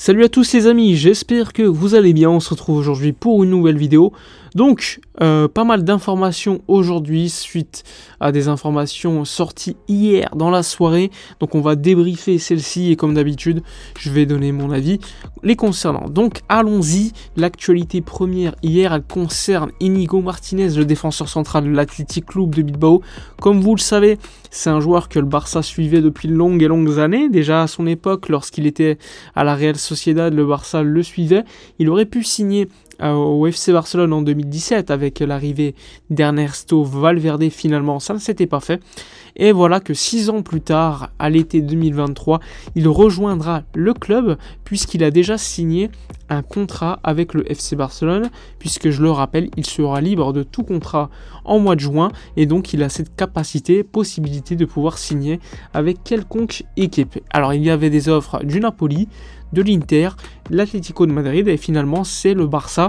Salut à tous les amis, j'espère que vous allez bien, on se retrouve aujourd'hui pour une nouvelle vidéo donc, euh, pas mal d'informations aujourd'hui suite à des informations sorties hier dans la soirée. Donc, on va débriefer celle-ci et comme d'habitude, je vais donner mon avis les concernant. Donc, allons-y. L'actualité première hier, elle concerne Inigo Martinez, le défenseur central de l'Athletic Club de Bilbao. Comme vous le savez, c'est un joueur que le Barça suivait depuis de longues et longues années. Déjà à son époque, lorsqu'il était à la Real Sociedad, le Barça le suivait. Il aurait pu signer euh, au FC Barcelone en 2000 avec l'arrivée d'Ernesto Valverde finalement ça ne s'était pas fait et voilà que 6 ans plus tard à l'été 2023 il rejoindra le club puisqu'il a déjà signé un contrat avec le FC Barcelone puisque je le rappelle il sera libre de tout contrat en mois de juin et donc il a cette capacité possibilité de pouvoir signer avec quelconque équipe alors il y avait des offres du Napoli de l'Inter, l'Atlético de Madrid et finalement c'est le Barça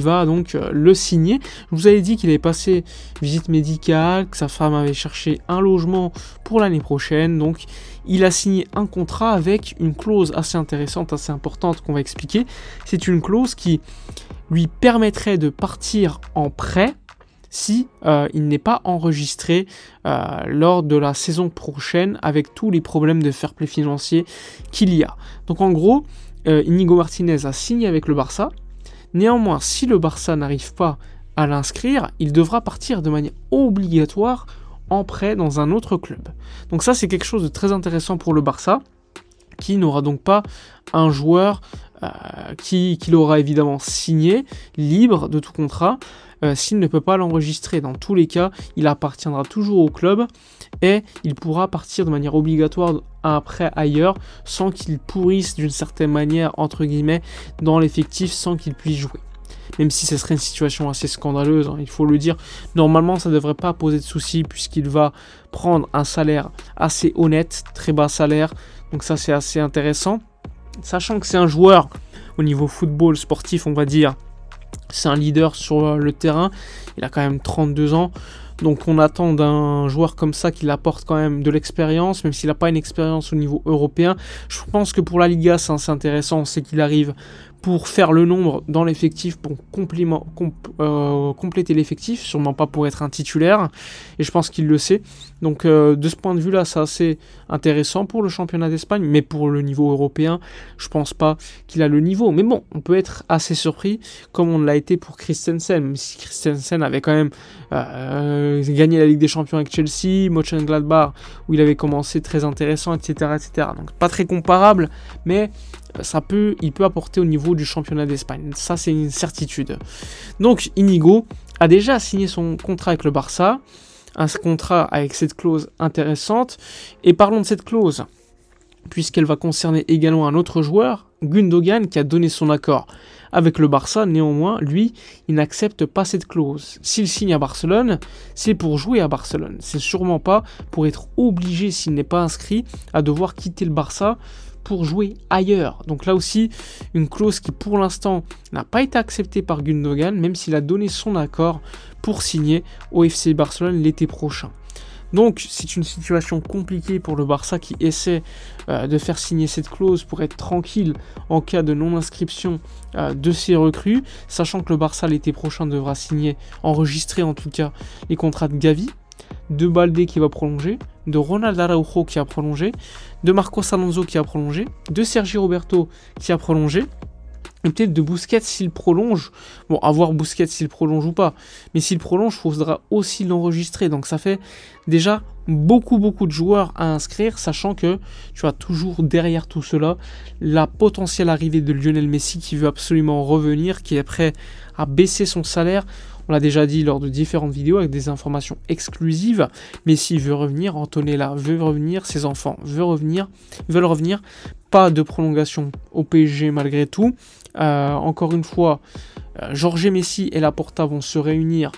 va donc euh, le signer. Je vous avais dit qu'il avait passé visite médicale, que sa femme avait cherché un logement pour l'année prochaine, donc il a signé un contrat avec une clause assez intéressante, assez importante qu'on va expliquer. C'est une clause qui lui permettrait de partir en prêt si euh, il n'est pas enregistré euh, lors de la saison prochaine avec tous les problèmes de fair play financier qu'il y a. Donc en gros, Inigo Martinez a signé avec le Barça, Néanmoins, si le Barça n'arrive pas à l'inscrire, il devra partir de manière obligatoire en prêt dans un autre club. Donc ça, c'est quelque chose de très intéressant pour le Barça, qui n'aura donc pas un joueur euh, qui, qui l'aura évidemment signé, libre de tout contrat, euh, s'il ne peut pas l'enregistrer. Dans tous les cas, il appartiendra toujours au club et il pourra partir de manière obligatoire après ailleurs sans qu'il pourrisse d'une certaine manière, entre guillemets, dans l'effectif sans qu'il puisse jouer même si ce serait une situation assez scandaleuse, hein, il faut le dire. Normalement, ça ne devrait pas poser de soucis puisqu'il va prendre un salaire assez honnête, très bas salaire, donc ça c'est assez intéressant. Sachant que c'est un joueur au niveau football sportif, on va dire, c'est un leader sur le terrain. Il a quand même 32 ans. Donc on attend d'un joueur comme ça qu'il apporte quand même de l'expérience, même s'il n'a pas une expérience au niveau européen. Je pense que pour la Liga, c'est intéressant, c'est qu'il arrive pour faire le nombre dans l'effectif, pour euh, compléter l'effectif, sûrement pas pour être un titulaire, et je pense qu'il le sait. Donc euh, de ce point de vue-là, c'est assez intéressant pour le championnat d'Espagne, mais pour le niveau européen, je pense pas qu'il a le niveau. Mais bon, on peut être assez surpris, comme on l'a été pour Christensen, même si Christensen avait quand même euh, gagné la Ligue des Champions avec Chelsea, Mönchengladbach, où il avait commencé très intéressant, etc., etc. Donc pas très comparable, mais ça peut, il peut apporter au niveau du championnat d'Espagne. Ça, c'est une certitude. Donc, Inigo a déjà signé son contrat avec le Barça, un contrat avec cette clause intéressante. Et parlons de cette clause, puisqu'elle va concerner également un autre joueur, Gundogan, qui a donné son accord avec le Barça. Néanmoins, lui, il n'accepte pas cette clause. S'il signe à Barcelone, c'est pour jouer à Barcelone. C'est sûrement pas pour être obligé, s'il n'est pas inscrit, à devoir quitter le Barça pour jouer ailleurs. Donc là aussi, une clause qui pour l'instant n'a pas été acceptée par Gundogan, même s'il a donné son accord pour signer au FC Barcelone l'été prochain. Donc c'est une situation compliquée pour le Barça qui essaie euh, de faire signer cette clause pour être tranquille en cas de non-inscription euh, de ses recrues, sachant que le Barça l'été prochain devra signer, enregistrer en tout cas les contrats de Gavi, de Balde qui va prolonger, de Ronald Araujo qui a prolongé, de Marcos Alonso qui a prolongé, de Sergi Roberto qui a prolongé, et peut-être de Busquets s'il prolonge. Bon, à voir Busquets s'il prolonge ou pas. Mais s'il prolonge, il faudra aussi l'enregistrer. Donc ça fait déjà beaucoup beaucoup de joueurs à inscrire, sachant que tu as toujours derrière tout cela la potentielle arrivée de Lionel Messi qui veut absolument revenir, qui est prêt à baisser son salaire. On l'a déjà dit lors de différentes vidéos avec des informations exclusives. Messi veut revenir, Antonella veut revenir, ses enfants veulent revenir, veulent revenir. Pas de prolongation au PSG malgré tout. Euh, encore une fois, euh, Jorge Messi et Laporta vont se réunir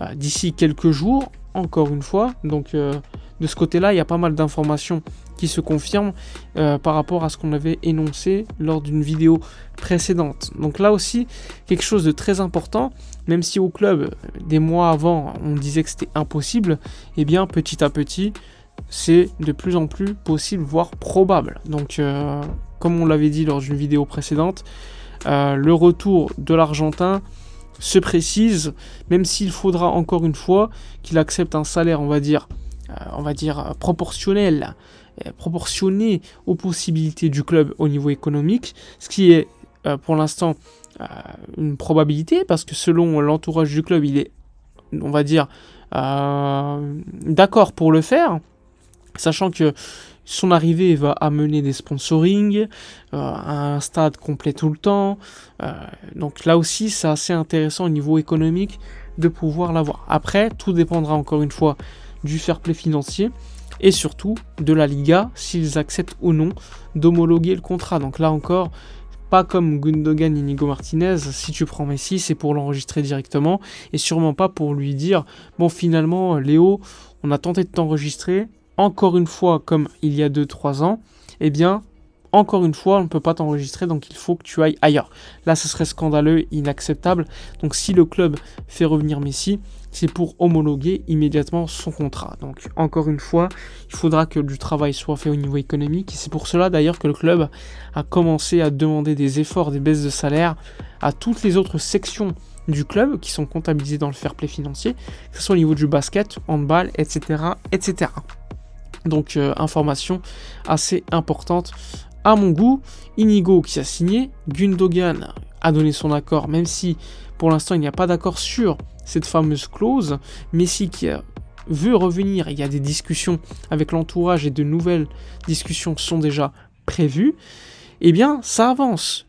euh, d'ici quelques jours encore une fois. Donc de ce côté-là, il y a pas mal d'informations qui se confirment euh, par rapport à ce qu'on avait énoncé lors d'une vidéo précédente. Donc là aussi, quelque chose de très important, même si au club, des mois avant, on disait que c'était impossible, et eh bien petit à petit, c'est de plus en plus possible, voire probable. Donc euh, comme on l'avait dit lors d'une vidéo précédente, euh, le retour de l'Argentin se précise, même s'il faudra encore une fois qu'il accepte un salaire, on va dire, euh, on va dire, euh, proportionnel, euh, proportionné aux possibilités du club au niveau économique, ce qui est pour l'instant une probabilité, parce que selon l'entourage du club, il est, on va dire, d'accord pour le faire, sachant que son arrivée va amener des sponsorings, un stade complet tout le temps. donc là aussi, c'est assez intéressant au niveau économique de pouvoir l'avoir. Après, tout dépendra encore une fois du fair play financier et surtout de la Liga s'ils acceptent ou non d'homologuer le contrat. Donc là encore, pas comme Gundogan et Nigo Martinez, si tu prends Messi, c'est pour l'enregistrer directement et sûrement pas pour lui dire bon finalement Léo, on a tenté de t'enregistrer encore une fois comme il y a 2 3 ans, et eh bien encore une fois, on ne peut pas t'enregistrer, donc il faut que tu ailles ailleurs. Là, ce serait scandaleux, inacceptable. Donc si le club fait revenir Messi, c'est pour homologuer immédiatement son contrat. Donc encore une fois, il faudra que du travail soit fait au niveau économique. Et c'est pour cela d'ailleurs que le club a commencé à demander des efforts, des baisses de salaire à toutes les autres sections du club qui sont comptabilisées dans le fair play financier, que ce soit au niveau du basket, handball, etc. etc. Donc euh, information assez importante à mon goût. Inigo qui a signé, Gundogan a donné son accord, même si pour l'instant il n'y a pas d'accord sur cette fameuse clause. Messi qui veut revenir, il y a des discussions avec l'entourage et de nouvelles discussions sont déjà prévues. et eh bien, ça avance.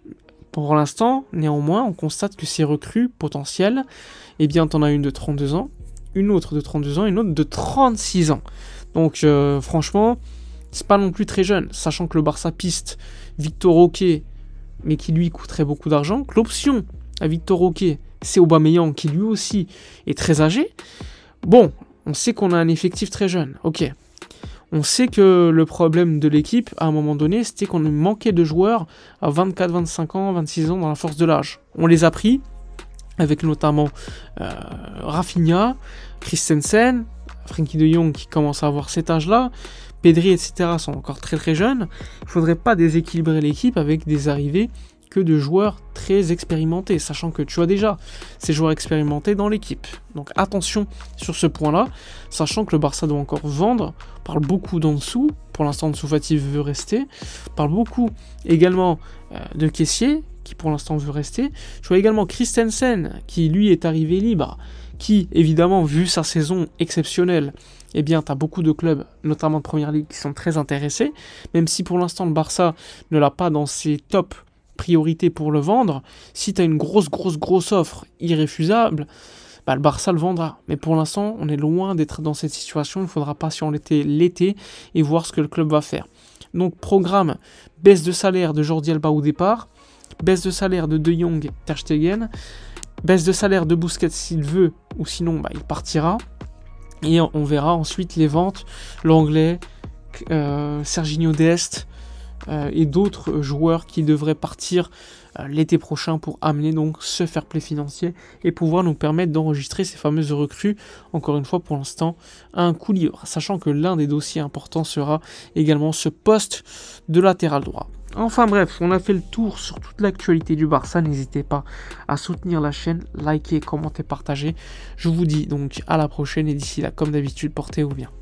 Pour l'instant, néanmoins, on constate que ces recrues potentielles, eh bien, t'en as une de 32 ans, une autre de 32 ans, une autre de 36 ans. Donc, euh, franchement, c'est pas non plus très jeune, sachant que le Barça piste Victor Roquet, mais qui lui coûterait beaucoup d'argent, que l'option à Victor Roquet, c'est Aubameyang, qui lui aussi est très âgé. Bon, on sait qu'on a un effectif très jeune, ok. On sait que le problème de l'équipe, à un moment donné, c'était qu'on manquait de joueurs à 24, 25 ans, 26 ans dans la force de l'âge. On les a pris, avec notamment euh, Rafinha, Christensen, Frankie de Jong qui commence à avoir cet âge-là, Pedri, etc. sont encore très très jeunes, il ne faudrait pas déséquilibrer l'équipe avec des arrivées que de joueurs très expérimentés, sachant que tu as déjà ces joueurs expérimentés dans l'équipe. Donc attention sur ce point-là, sachant que le Barça doit encore vendre, parle beaucoup d'en pour l'instant Soufati veut rester, parle beaucoup également euh, de Caissier, qui pour l'instant veut rester. Tu vois également Christensen, qui lui est arrivé libre, qui évidemment, vu sa saison exceptionnelle, eh bien, tu as beaucoup de clubs, notamment de Première Ligue, qui sont très intéressés. Même si pour l'instant, le Barça ne l'a pas dans ses top priorités pour le vendre, si tu as une grosse, grosse, grosse offre irréfusable, bah, le Barça le vendra. Mais pour l'instant, on est loin d'être dans cette situation. Il faudra pas était l'été et voir ce que le club va faire. Donc, programme baisse de salaire de Jordi Alba au départ, baisse de salaire de De Jong, Ter Stegen, baisse de salaire de Busquets s'il veut, ou sinon bah, il partira. Et on verra ensuite les ventes, l'anglais, euh, Serginho Dest euh, et d'autres joueurs qui devraient partir euh, l'été prochain pour amener donc ce fair play financier et pouvoir nous permettre d'enregistrer ces fameuses recrues, encore une fois pour l'instant, à un coup libre, sachant que l'un des dossiers importants sera également ce poste de latéral droit. Enfin bref, on a fait le tour sur toute l'actualité du Barça. N'hésitez pas à soutenir la chaîne, liker, commenter, partager. Je vous dis donc à la prochaine et d'ici là, comme d'habitude, portez-vous bien.